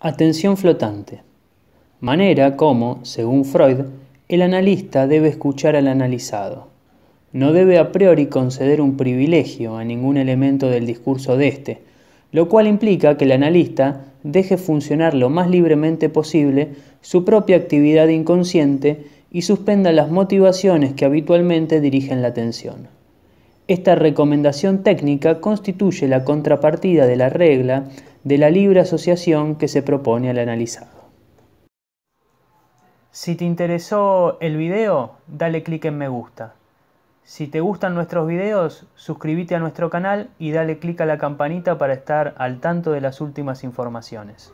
Atención flotante. Manera como, según Freud, el analista debe escuchar al analizado. No debe a priori conceder un privilegio a ningún elemento del discurso de éste, lo cual implica que el analista deje funcionar lo más libremente posible su propia actividad inconsciente y suspenda las motivaciones que habitualmente dirigen la atención. Esta recomendación técnica constituye la contrapartida de la regla de la libre asociación que se propone al analizado. Si te interesó el video, dale clic en me gusta. Si te gustan nuestros videos, suscríbete a nuestro canal y dale clic a la campanita para estar al tanto de las últimas informaciones.